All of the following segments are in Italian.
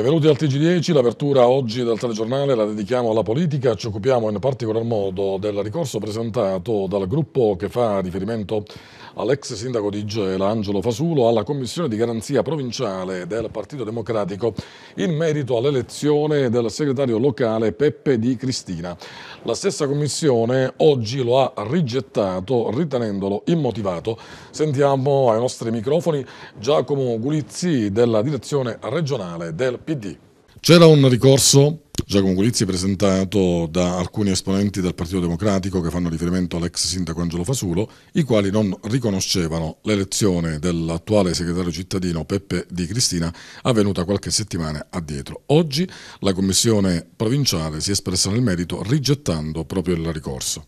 Benvenuti al TG10, l'apertura oggi del telegiornale la dedichiamo alla politica, ci occupiamo in particolar modo del ricorso presentato dal gruppo che fa riferimento all'ex sindaco di Gela, Angelo Fasulo, alla Commissione di Garanzia Provinciale del Partito Democratico in merito all'elezione del segretario locale Peppe Di Cristina. La stessa Commissione oggi lo ha rigettato ritenendolo immotivato. Sentiamo ai nostri microfoni Giacomo Gulizzi della direzione regionale del PD. C'era un ricorso Giacomo Gulizzi presentato da alcuni esponenti del Partito Democratico che fanno riferimento all'ex sindaco Angelo Fasulo, i quali non riconoscevano l'elezione dell'attuale segretario cittadino Peppe Di Cristina avvenuta qualche settimana addietro. Oggi la commissione provinciale si è espressa nel merito rigettando proprio il ricorso.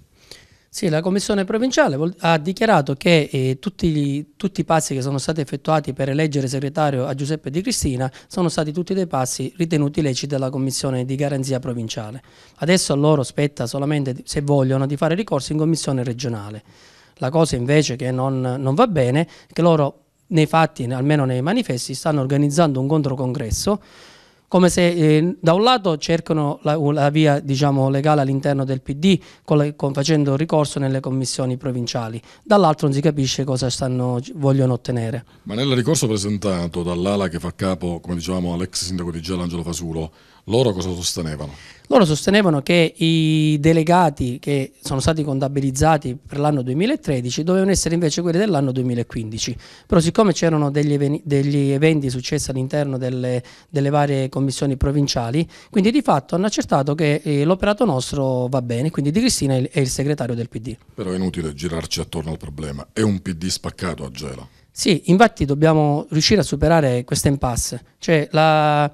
Sì, la Commissione provinciale ha dichiarato che eh, tutti, tutti, i passi che sono stati effettuati per eleggere segretario a Giuseppe Di Cristina sono stati tutti dei passi ritenuti leciti dalla Commissione di garanzia provinciale. Adesso a loro spetta solamente, se vogliono, di fare ricorso in Commissione regionale. La cosa invece che non, non va bene è che loro nei fatti, almeno nei manifesti, stanno organizzando un controcongresso come se eh, da un lato cercano la, la via diciamo, legale all'interno del PD con la, con, facendo ricorso nelle commissioni provinciali, dall'altro non si capisce cosa stanno, vogliono ottenere. Ma nel ricorso presentato dall'ala che fa capo, come dicevamo, all'ex sindaco di Gela Angelo Fasulo, loro cosa sostenevano? Loro sostenevano che i delegati che sono stati contabilizzati per l'anno 2013 dovevano essere invece quelli dell'anno 2015, però siccome c'erano degli, degli, eventi successi all'interno delle, delle, varie commissioni provinciali, quindi di fatto hanno accertato che eh, l'operato nostro va bene, quindi Di Cristina è il segretario del PD. Però è inutile girarci attorno al problema, è un PD spaccato a Gela. Sì, infatti dobbiamo riuscire a superare questa impasse, cioè la...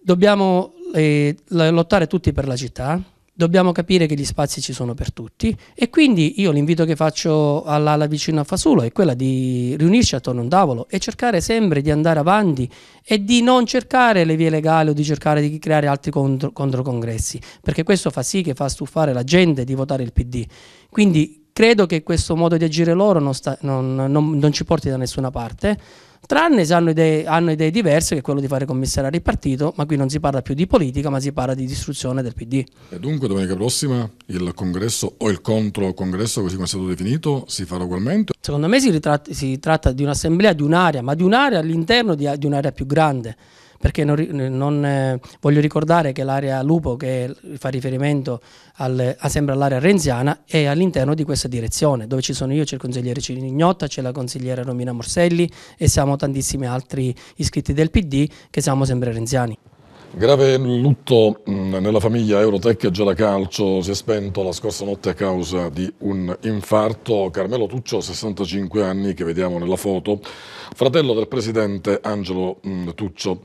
dobbiamo eh, lottare tutti per la città, dobbiamo capire che gli spazi ci sono per tutti e quindi io l'invito che faccio all'ala vicino a Fasulo è quella di riunirci attorno a un tavolo e cercare sempre di andare avanti e di non cercare le vie legali o di cercare di creare altri contro, controcongressi perché questo fa sì che fa stufare la gente di votare il PD quindi credo che questo modo di agire loro non, sta, non, non, non ci porti da nessuna parte tranne se hanno idee, hanno idee, diverse che è quello di fare commissariare il partito, ma qui non si parla più di politica, ma si parla di distruzione del PD. E dunque domenica prossima il congresso o il contro congresso, così come è stato definito, si farà ugualmente? Secondo me si, ritratta, si tratta di un'assemblea, di un'area, ma di un'area all'interno di, di un'area più grande perché non, non eh, voglio ricordare che l'area Lupo che fa riferimento al, sempre all'area renziana è all'interno di questa direzione dove ci sono io, c'è il consigliere Cignotta, c'è la consigliera Romina Morselli e siamo tantissimi altri iscritti del PD che siamo sempre renziani. Grave lutto mm, nella famiglia Eurotech e Gelacalcio, si è spento la scorsa notte a causa di un infarto. Carmelo Tuccio, 65 anni, che vediamo nella foto, fratello del presidente Angelo mm, Tuccio.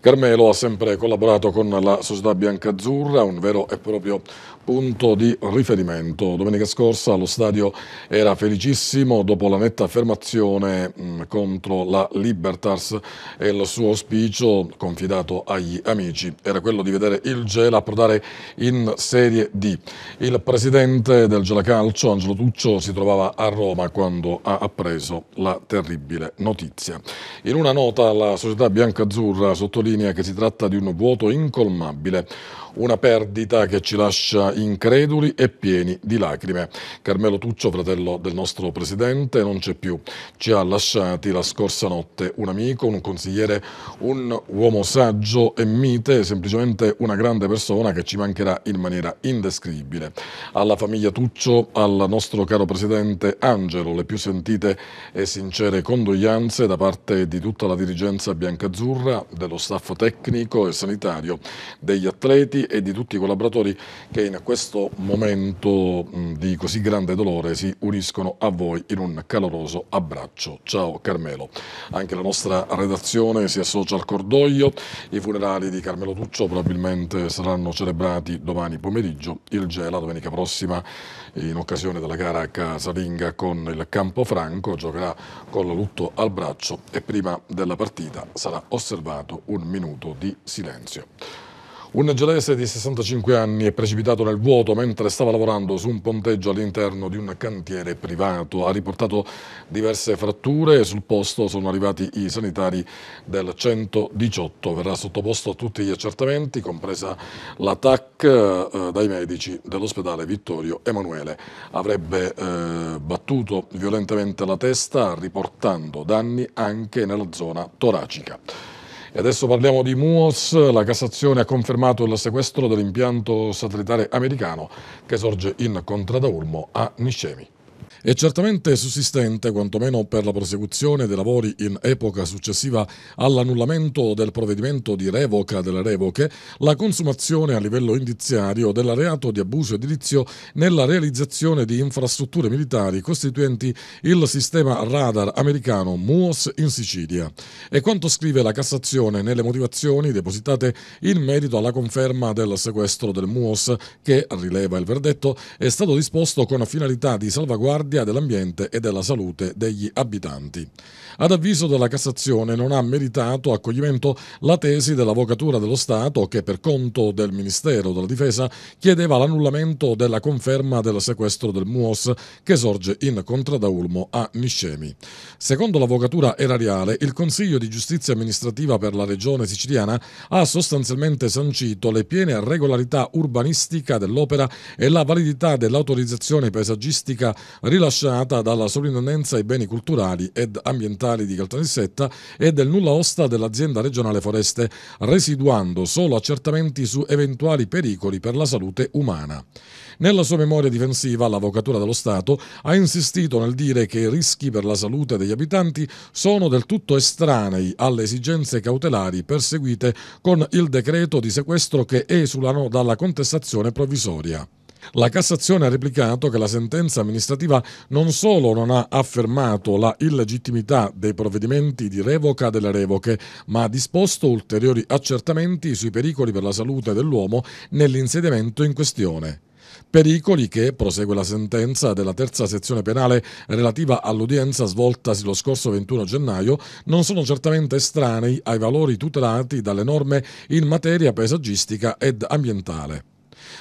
Carmelo ha sempre collaborato con la società Biancazzurra, un vero e proprio punto di riferimento. Domenica scorsa lo stadio era felicissimo dopo la netta affermazione mh, mm, contro la Libertas e il suo auspicio, confidato agli amici, era quello di vedere il Gela approdare in Serie D. Il presidente del Gela Calcio, Angelo Tuccio, si trovava a Roma quando ha appreso la terribile notizia. In una nota la società biancazzurra sottolinea che si tratta di un vuoto incolmabile, una perdita che ci lascia increduli e pieni di lacrime. Carmelo Tuccio, fratello del nostro presidente, non c'è più. Ci ha lasciati la scorsa notte un amico, un consigliere, un uomo saggio e mite, semplicemente una grande persona che ci mancherà in maniera indescrivibile. Alla famiglia Tuccio, al nostro caro presidente Angelo, le più sentite e sincere condoglianze da parte di tutta la dirigenza biancazzurra, dello staff tecnico e sanitario, degli atleti e di tutti i collaboratori che in questo momento di così grande dolore si uniscono a voi in un caloroso abbraccio. Ciao Carmelo. Anche la nostra redazione si associa al cordoglio. I funerali di Carmelo Tuccio probabilmente saranno celebrati domani pomeriggio. Il Gela domenica prossima in occasione della gara casalinga con il Campo Franco giocherà con la lutto al braccio e prima della partita sarà osservato un minuto di silenzio. Un gelese di 65 anni è precipitato nel vuoto mentre stava lavorando su un ponteggio all'interno di un cantiere privato. Ha riportato diverse fratture e sul posto sono arrivati i sanitari del 118. Verrà sottoposto a tutti gli accertamenti, compresa la TAC eh, dai medici dell'ospedale Vittorio Emanuele. Avrebbe eh, battuto violentemente la testa riportando danni anche nella zona toracica. E adesso parliamo di Muos. La Cassazione ha confermato il sequestro dell'impianto satellitare americano che sorge in Contrada Ulmo a Niscemi è certamente sussistente, quantomeno per la prosecuzione dei lavori in epoca successiva all'annullamento del provvedimento di revoca delle revoche, la consumazione a livello indiziario del reato di abuso edilizio nella realizzazione di infrastrutture militari costituenti il sistema radar americano MUOS in Sicilia. E quanto scrive la Cassazione nelle motivazioni depositate in merito alla conferma del sequestro del MUOS che, rileva il verdetto, è stato disposto con finalità di salvaguardia tutela dell'ambiente e della salute degli abitanti. Ad avviso della Cassazione non ha meritato accoglimento la tesi dell'Avvocatura dello Stato che per conto del Ministero della Difesa chiedeva l'annullamento della conferma del sequestro del MUOS che sorge in Contradaulmo a Niscemi. Secondo l'Avvocatura erariale, il Consiglio di Giustizia Amministrativa per la Regione Siciliana ha sostanzialmente sancito le piene regolarità urbanistica dell'opera e la validità dell'autorizzazione paesaggistica rilasciata rilasciata dalla Soprintendenza ai beni culturali ed ambientali di Caltanissetta e del nulla osta dell'azienda regionale Foreste, residuando solo accertamenti su eventuali pericoli per la salute umana. Nella sua memoria difensiva, l'Avvocatura dello Stato ha insistito nel dire che i rischi per la salute degli abitanti sono del tutto estranei alle esigenze cautelari perseguite con il decreto di sequestro che esulano dalla contestazione provvisoria. La Cassazione ha replicato che la sentenza amministrativa non solo non ha affermato la illegittimità dei provvedimenti di revoca delle revoche, ma ha disposto ulteriori accertamenti sui pericoli per la salute dell'uomo nell'insediamento in questione. Pericoli che, prosegue la sentenza della terza sezione penale relativa all'udienza svoltasi lo scorso 21 gennaio, non sono certamente estranei ai valori tutelati dalle norme in materia paesaggistica ed ambientale.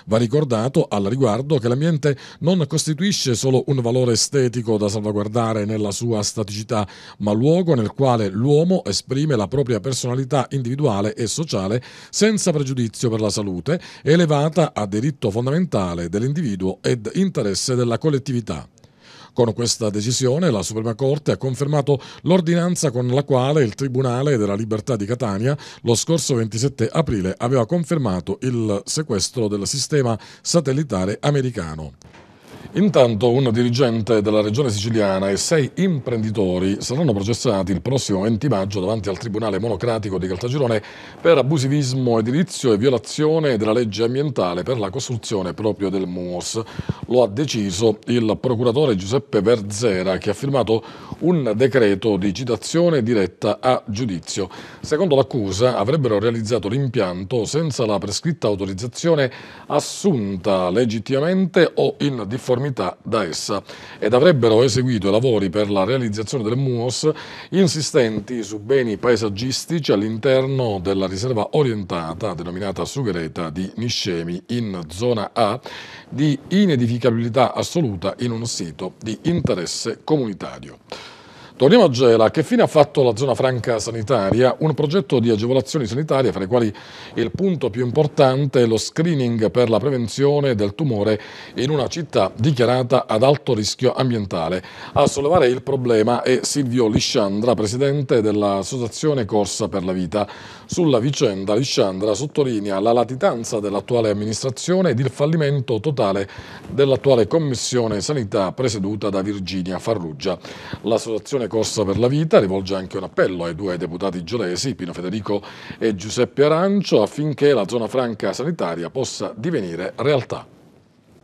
Va ricordato al riguardo che l'ambiente non costituisce solo un valore estetico da salvaguardare nella sua staticità, ma luogo nel quale l'uomo esprime la propria personalità individuale e sociale senza pregiudizio per la salute, elevata a diritto fondamentale dell'individuo ed interesse della collettività. Con questa decisione la Suprema Corte ha confermato l'ordinanza con la quale il Tribunale della Libertà di Catania lo scorso 27 aprile aveva confermato il sequestro del sistema satellitare americano. Intanto un dirigente della regione siciliana e sei imprenditori saranno processati il prossimo 20 maggio davanti al Tribunale Monocratico di Caltagirone per abusivismo edilizio e violazione della legge ambientale per la costruzione proprio del MUOS. Lo ha deciso il procuratore Giuseppe Verzera che ha firmato un decreto di citazione diretta a giudizio. Secondo l'accusa avrebbero realizzato l'impianto senza la prescritta autorizzazione assunta legittimamente o in difformità prossimità da essa ed avrebbero eseguito lavori per la realizzazione del MUOS insistenti su beni paesaggistici all'interno della riserva orientata denominata Sughereta di Niscemi in zona A di inedificabilità assoluta in un sito di interesse comunitario. Torniamo a Gela, che fine ha fatto la zona franca sanitaria? Un progetto di agevolazioni sanitarie, fra i quali il punto più importante è lo screening per la prevenzione del tumore in una città dichiarata ad alto rischio ambientale. A sollevare il problema è Silvio Lisciandra, presidente dell'associazione Corsa per la Vita. Sulla vicenda Lisciandra sottolinea la latitanza dell'attuale amministrazione ed il fallimento totale dell'attuale Commissione Sanità presieduta da Virginia Farrugia. L'associazione Commissione Corsa per la Vita rivolge anche un appello ai due deputati giolesi, Pino Federico e Giuseppe Arancio, affinché la zona franca sanitaria possa divenire realtà.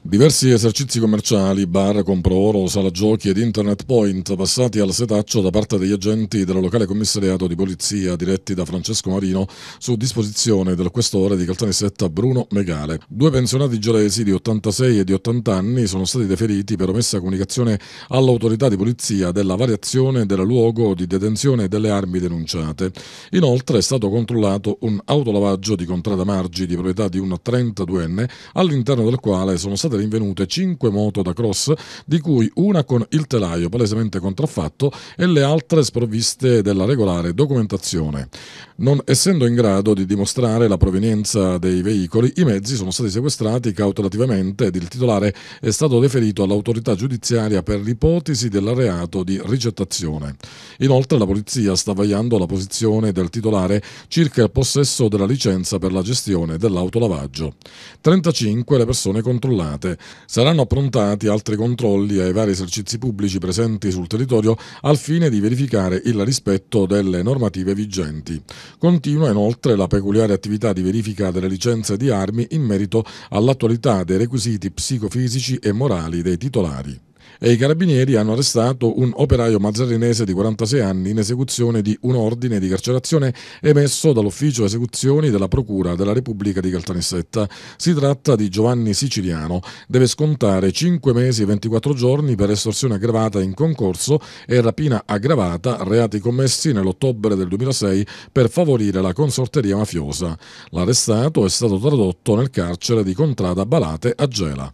Diversi esercizi commerciali, bar, comprooro, sala giochi ed internet point passati al setaccio da parte degli agenti del locale commissariato di polizia diretti da Francesco Marino su disposizione del questore di Caltanissetta Bruno Megale. Due pensionati gelesi di 86 e di 80 anni sono stati deferiti per omessa comunicazione all'autorità di polizia della variazione del luogo di detenzione delle armi denunciate. Inoltre è stato controllato un autolavaggio di contrada Margi di proprietà di un 32enne all'interno del quale sono stati state rinvenute 5 moto da cross, di cui una con il telaio palesemente contraffatto e le altre sprovviste della regolare documentazione. Non essendo in grado di dimostrare la provenienza dei veicoli, i mezzi sono stati sequestrati cautelativamente ed il titolare è stato deferito all'autorità giudiziaria per l'ipotesi del reato di ricettazione. Inoltre la polizia sta vagliando la posizione del titolare circa il possesso della licenza per la gestione dell'autolavaggio. 35 le persone controllate giornate. Saranno approntati altri controlli ai vari esercizi pubblici presenti sul territorio al fine di verificare il rispetto delle normative vigenti. Continua inoltre la peculiare attività di verifica delle licenze di armi in merito all'attualità dei requisiti psicofisici e morali dei titolari e i carabinieri hanno arrestato un operaio mazzarinese di 46 anni in esecuzione di un ordine di carcerazione emesso dall'ufficio esecuzioni della Procura della Repubblica di Caltanissetta. Si tratta di Giovanni Siciliano. Deve scontare 5 mesi e 24 giorni per estorsione aggravata in concorso e rapina aggravata, reati commessi nell'ottobre del 2006 per favorire la consorteria mafiosa. L'arrestato è stato tradotto nel carcere di Contrada Balate a Gela.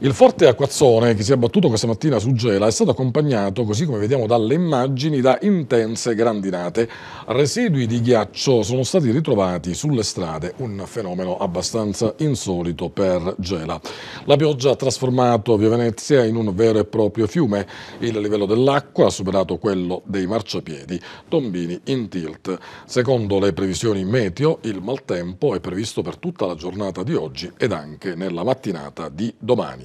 Il forte acquazzone che si è abbattuto questa mattina su Gela è stato accompagnato, così come vediamo dalle immagini, da intense grandinate. Residui di ghiaccio sono stati ritrovati sulle strade, un fenomeno abbastanza insolito per Gela. La pioggia ha trasformato Via Venezia in un vero e proprio fiume. Il livello dell'acqua ha superato quello dei marciapiedi. Tombini in tilt. Secondo le previsioni meteo, il maltempo è previsto per tutta la giornata di oggi ed anche nella mattinata di domani.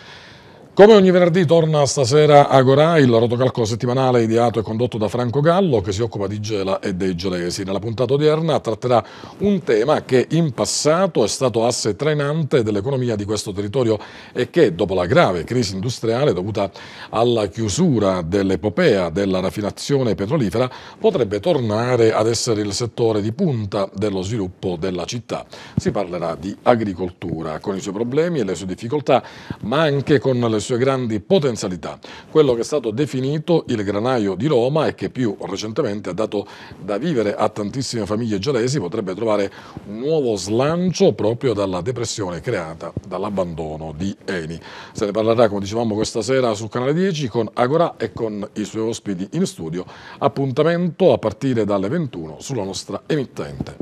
Come ogni venerdì torna stasera Agorà, il rotocalco settimanale ideato e condotto da Franco Gallo che si occupa di Gela e dei gelesi. Nella puntata odierna tratterà un tema che in passato è stato asse trainante dell'economia di questo territorio e che dopo la grave crisi industriale dovuta alla chiusura dell'epopea della raffinazione petrolifera potrebbe tornare ad essere il settore di punta dello sviluppo della città. Si parlerà di agricoltura con i suoi problemi e le sue difficoltà ma anche con le sue grandi potenzialità. Quello che è stato definito il granaio di Roma e che più recentemente ha dato da vivere a tantissime famiglie gelesi potrebbe trovare un nuovo slancio proprio dalla depressione creata dall'abbandono di Eni. Se ne parlerà, come dicevamo, questa sera su canale 10 con Agora e con i suoi ospiti in studio. Appuntamento a partire dalle 21 sulla nostra emittente.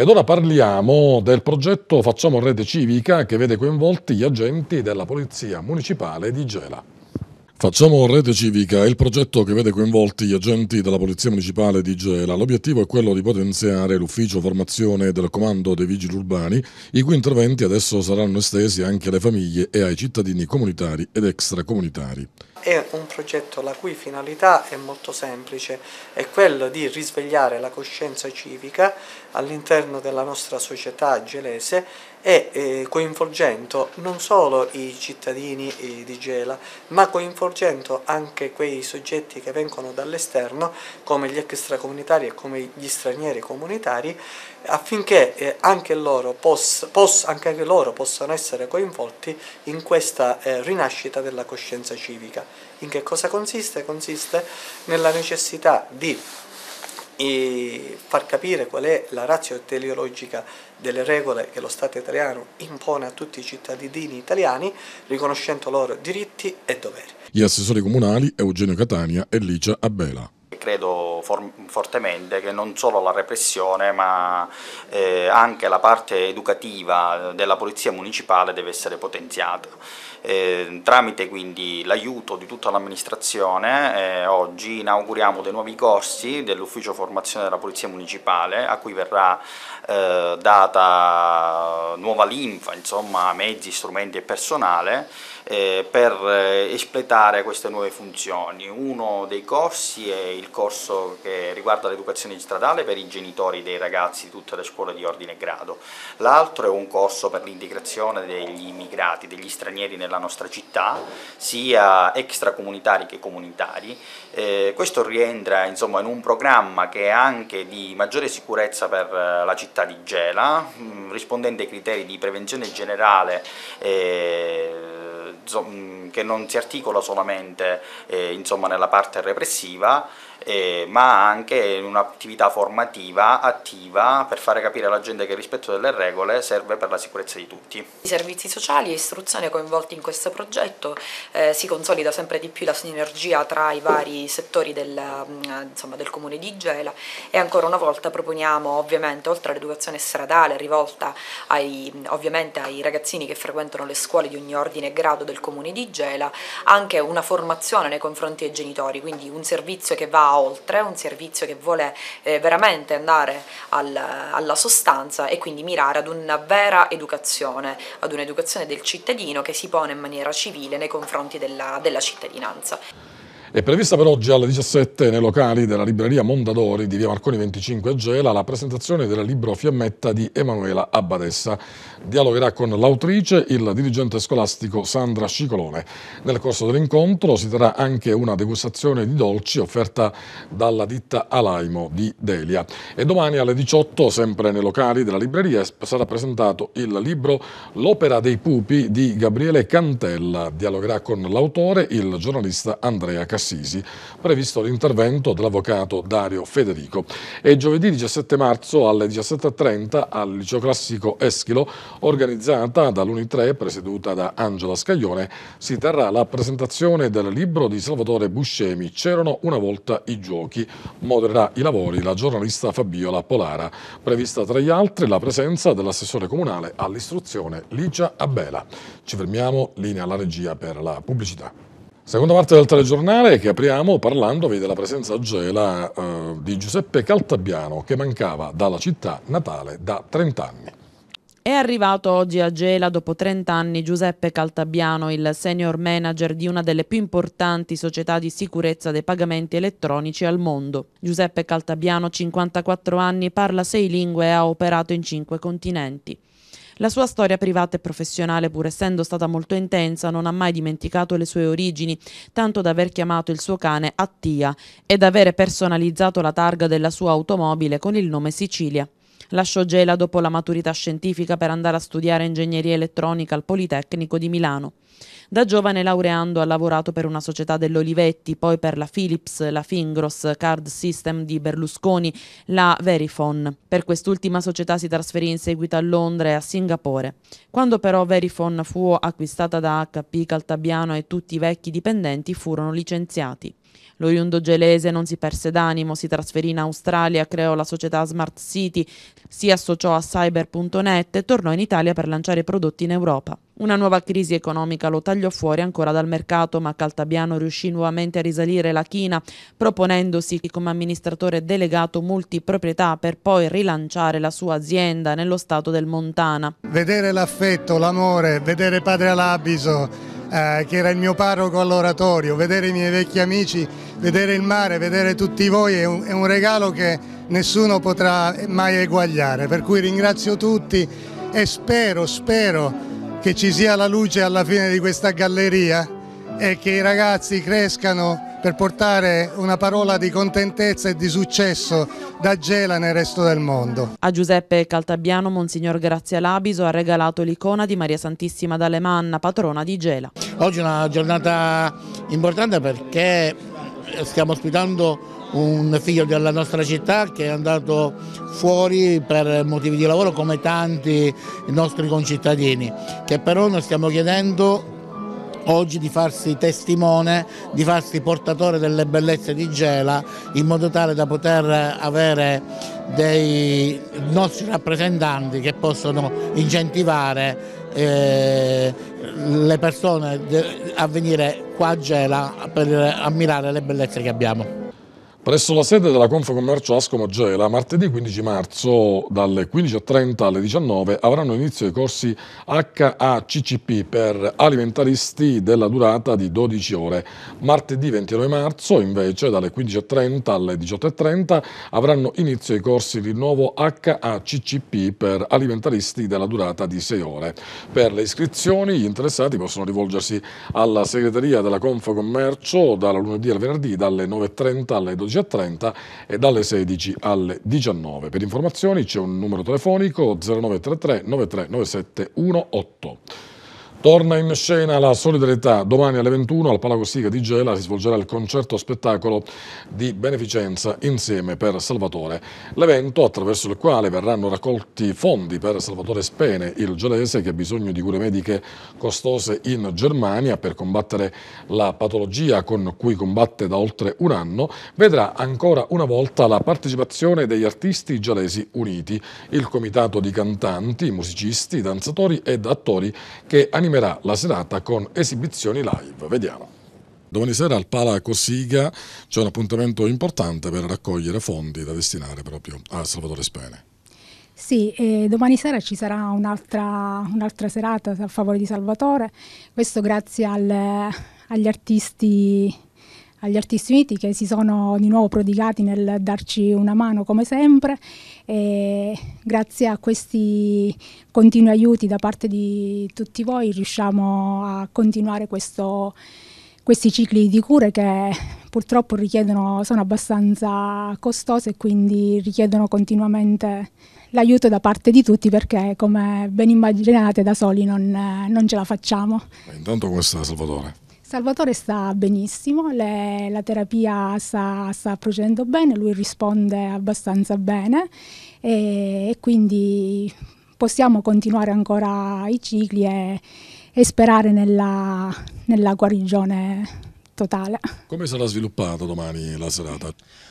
Ed ora parliamo del progetto Facciamo Rete Civica che vede coinvolti gli agenti della Polizia Municipale di Gela. Facciamo Rete Civica è il progetto che vede coinvolti gli agenti della Polizia Municipale di Gela. L'obiettivo è quello di potenziare l'ufficio formazione del Comando dei Vigili Urbani, i cui interventi adesso saranno estesi anche alle famiglie e ai cittadini comunitari ed extracomunitari. È un progetto la cui finalità è molto semplice, è quello di risvegliare la coscienza civica all'interno della nostra società gelese e eh, coinvolgendo non solo i cittadini di Gela, ma coinvolgendo anche quei soggetti che vengono dall'esterno, come gli extracomunitari e come gli stranieri comunitari, affinché eh, anche, loro poss poss anche loro possano essere coinvolti in questa eh, rinascita della coscienza civica. In che cosa consiste? Consiste nella necessità di eh, far capire qual è la razza teleologica delle regole che lo Stato italiano impone a tutti i cittadini italiani, riconoscendo loro diritti e doveri. Gli assessori comunali Eugenio Catania e Licia Abela credo fortemente che non solo la repressione ma eh, anche la parte educativa della polizia municipale deve essere potenziata eh, tramite quindi l'aiuto di tutta l'amministrazione eh, oggi inauguriamo dei nuovi corsi dell'ufficio formazione della Polizia Municipale a cui verrà eh, data nuova linfa, insomma mezzi, strumenti e personale eh, per eh, espletare queste nuove funzioni. Uno dei corsi è il corso che riguarda l'educazione stradale per i genitori dei ragazzi di tutte le scuole di ordine e grado, l'altro è un corso per l'integrazione degli immigrati, degli stranieri nel nella nostra città, sia extracomunitari che comunitari. Eh, questo rientra insomma, in un programma che è anche di maggiore sicurezza per eh, la città di Gela, mh, mm, rispondendo ai criteri di prevenzione generale eh, mm, che non si articola solamente eh, insomma, nella parte repressiva, eh, ma anche in un'attività formativa attiva per fare capire alla gente che il rispetto delle regole serve per la sicurezza di tutti. I servizi sociali e istruzione coinvolti in questo progetto eh, si consolida sempre di più la sinergia tra i vari settori del, mm, insomma, del comune di Gela e ancora una volta proponiamo ovviamente oltre all'educazione stradale rivolta ai, ovviamente ai ragazzini che frequentano le scuole di ogni ordine e grado del comune di Gela anche una formazione nei confronti dei genitori, quindi un servizio che va oltre, un servizio che vuole eh, veramente andare al, alla sostanza e quindi mirare ad una vera educazione, ad un'educazione del cittadino che si pone in maniera civile nei confronti della, della cittadinanza. È prevista per oggi alle 17 nei locali della libreria Mondadori di via Marconi 25 a Gela la presentazione del libro Fiammetta di Emanuela Abbadessa. Dialogherà con l'autrice il dirigente scolastico Sandra Scicolone. Nel corso dell'incontro si terrà anche una degustazione di dolci offerta dalla ditta Alaimo di Delia. E domani alle 18, sempre nei locali della libreria, sarà presentato il libro L'opera dei pupi di Gabriele Cantella. Dialogherà con l'autore il giornalista Andrea Castellano. Assisi, previsto l'intervento dell'avvocato Dario Federico. E giovedì 17 marzo alle 17.30 al liceo classico Eschilo, organizzata dall'Uni3, presieduta da Angela Scaglione, si terrà la presentazione del libro di Salvatore Buscemi, C'erano una volta i giochi. Modererà i lavori la giornalista Fabiola Polara. Prevista tra gli altri la presenza dell'assessore comunale all'istruzione Licia Abela. Ci fermiamo, linea alla regia per la pubblicità. Seconda parte del telegiornale che apriamo parlandovi della presenza a Gela eh, di Giuseppe Caltabiano che mancava dalla città natale da 30 anni. È arrivato oggi a Gela dopo 30 anni Giuseppe Caltabiano, il senior manager di una delle più importanti società di sicurezza dei pagamenti elettronici al mondo. Giuseppe Caltabiano, 54 anni, parla sei lingue e ha operato in cinque continenti. La sua storia privata e professionale, pur essendo stata molto intensa, non ha mai dimenticato le sue origini, tanto da aver chiamato il suo cane Attia ed avere personalizzato la targa della sua automobile con il nome Sicilia. Lasciò Gela dopo la maturità scientifica per andare a studiare ingegneria elettronica al Politecnico di Milano. Da giovane laureando ha lavorato per una società dell'Olivetti, poi per la Philips, la Fingros Card System di Berlusconi, la Verifone. Per quest'ultima società si trasferì in seguito a Londra e a Singapore. Quando però Verifone fu acquistata da HP Caltabiano e tutti i vecchi dipendenti furono licenziati. L'oriundo gelese non si perse d'animo, si trasferì in Australia, creò la società Smart City, si associò a Cyber.net e tornò in Italia per lanciare prodotti in Europa. Una nuova crisi economica lo tagliò fuori ancora dal mercato, ma Caltabiano riuscì nuovamente a risalire la china, proponendosi come amministratore delegato multiproprietà per poi rilanciare la sua azienda nello stato del Montana. Vedere l'affetto, l'amore, vedere padre Alabiso eh, che era il mio parroco all'oratorio, vedere i miei vecchi amici, vedere il mare, vedere tutti voi è un, è un regalo che nessuno potrà mai eguagliare, per cui ringrazio tutti e spero, spero che ci sia la luce alla fine di questa galleria e che i ragazzi crescano per portare una parola di contentezza e di successo da Gela nel resto del mondo. A Giuseppe Caltabiano Monsignor Grazia Labiso ha regalato l'icona di Maria Santissima d'Alemanna, patrona di Gela. Oggi è una giornata importante perché stiamo ospitando un figlio della nostra città che è andato fuori per motivi di lavoro come tanti nostri concittadini che però noi stiamo chiedendo oggi di farsi testimone, di farsi portatore delle bellezze di Gela in modo tale da poter avere dei nostri rappresentanti che possono incentivare eh, le persone a venire qua a Gela per ammirare le bellezze che abbiamo. Presso la sede della Confcommercio Ascom Gela, martedì 15 marzo dalle 15.30 alle 19 avranno inizio i corsi HACCP per alimentaristi della durata di 12 ore. Martedì 29 marzo invece dalle 15.30 alle 18.30 avranno inizio i corsi rinnovo HACCP per alimentaristi della durata di 6 ore. Per le iscrizioni gli interessati possono rivolgersi alla segreteria della Confcommercio dalla lunedì al venerdì dalle 9.30 alle 12.30 12.30 e dalle 16 alle 19. Per informazioni c'è un numero telefonico 0933 93 97 Torna in scena la solidarietà. Domani alle 21 al Palago Siga di Gela si svolgerà il concerto spettacolo di beneficenza insieme per Salvatore. L'evento, attraverso il quale verranno raccolti fondi per Salvatore Spene, il gelese che ha bisogno di cure mediche costose in Germania per combattere la patologia con cui combatte da oltre un anno, vedrà ancora una volta la partecipazione degli artisti gelesi uniti, il comitato di cantanti, musicisti, danzatori ed attori che animano animerà la serata con esibizioni live. Vediamo. Domani sera al Pala Corsica c'è un appuntamento importante per raccogliere fondi da destinare proprio a Salvatore Spene. Sì, domani sera ci sarà un'altra, un'altra serata a favore di Salvatore, questo grazie al, agli artisti agli artisti uniti che si sono di nuovo prodigati nel darci una mano come sempre e grazie a questi continui aiuti da parte di tutti voi riusciamo a continuare questo, questi cicli di cure che purtroppo sono abbastanza costose e quindi richiedono continuamente l'aiuto da parte di tutti perché come ben immaginate da soli non, non ce la facciamo. Intanto questo è Salvatore. Salvatore sta benissimo, le, la terapia sta, sta, procedendo bene, lui risponde abbastanza bene e, e quindi possiamo continuare ancora i cicli e, e sperare nella, nella guarigione totale. Come sarà sviluppata domani la serata?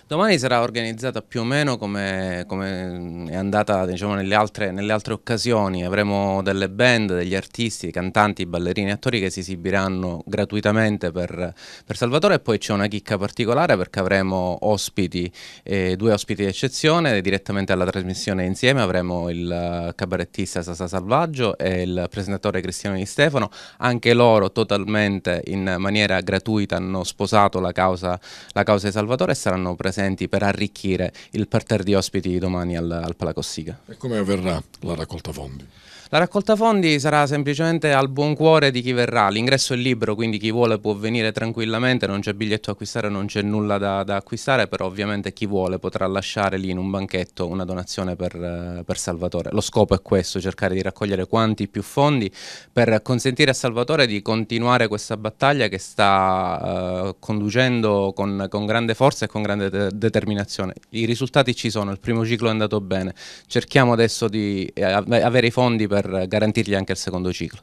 Domani sarà organizzata più o meno come, come mm, è andata diciamo, nelle, altre, nelle, altre, occasioni. Avremo delle band, degli artisti, cantanti, ballerini, attori che si esibiranno gratuitamente per, per Salvatore e poi c'è una chicca particolare perché avremo ospiti, eh, due ospiti d'eccezione direttamente alla trasmissione insieme. Avremo il eh, cabarettista Sasa Salvaggio e il presentatore Cristiano Di Stefano. Anche loro totalmente in maniera gratuita hanno sposato la causa, la causa di Salvatore e saranno presenti presenti per arricchire il parterre di ospiti domani al, al Palacossiga. E come avverrà la raccolta fondi? La raccolta fondi sarà semplicemente al buon cuore di chi verrà, l'ingresso è libero, quindi chi vuole può venire tranquillamente, non c'è biglietto da acquistare, non c'è nulla da, da, acquistare, però ovviamente chi vuole potrà lasciare lì in un banchetto una donazione per, eh, per Salvatore. Lo scopo è questo, cercare di raccogliere quanti più fondi per consentire a Salvatore di continuare questa battaglia che sta eh, conducendo con, con, grande forza e con grande de determinazione. I risultati ci sono, il primo ciclo è andato bene, cerchiamo adesso di eh, avere i fondi per per garantirgli anche il secondo ciclo.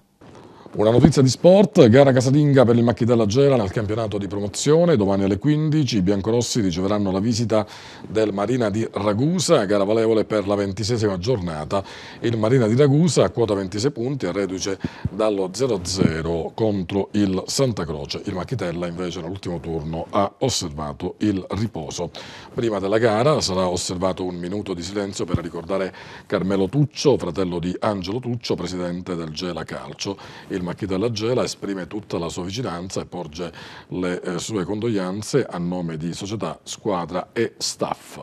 Una notizia di sport, gara casalinga per il Macchitella Gela nel campionato di promozione, domani alle 15 i biancorossi riceveranno la visita del Marina di Ragusa, gara valevole per la ventisesima giornata, il Marina di Ragusa a quota 26 punti e reduce dallo 0-0 contro il Santa Croce, il Macchitella invece nell'ultimo turno ha osservato il riposo. Prima della gara sarà osservato un minuto di silenzio per ricordare Carmelo Tuccio, fratello di Angelo Tuccio, presidente del Gela Calcio. Il firma della Gela, esprime tutta la sua vicinanza e porge le eh, sue condoglianze a nome di società, squadra e staff.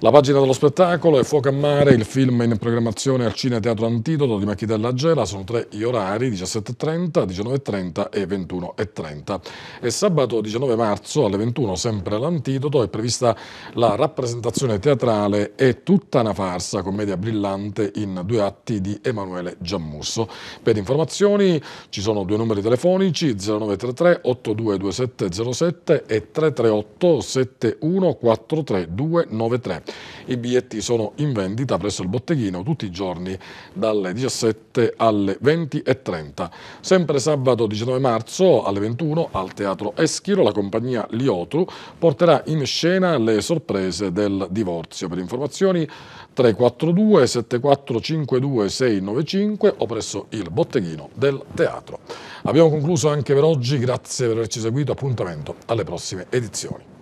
La pagina dello spettacolo è Fuoco a mare, il film in programmazione al Cine Teatro Antidoto di Machitella Gela, sono tre gli orari, 17.30, 19.30 e 21.30. E sabato 19 marzo alle 21, sempre all'Antidoto, è prevista la rappresentazione teatrale È tutta una farsa, commedia brillante in due atti di Emanuele Giammusso. Per informazioni ci sono due numeri telefonici 0933 822707 e 338 7143293. I biglietti sono in vendita presso il botteghino tutti i giorni dalle 17 alle 20.30. Sempre sabato 19 marzo alle 21 al Teatro Eschiro la compagnia Liotru porterà in scena le sorprese del divorzio. Per informazioni 342 7452 695 o presso il botteghino del teatro. Abbiamo concluso anche per oggi, grazie per averci seguito, appuntamento alle prossime edizioni.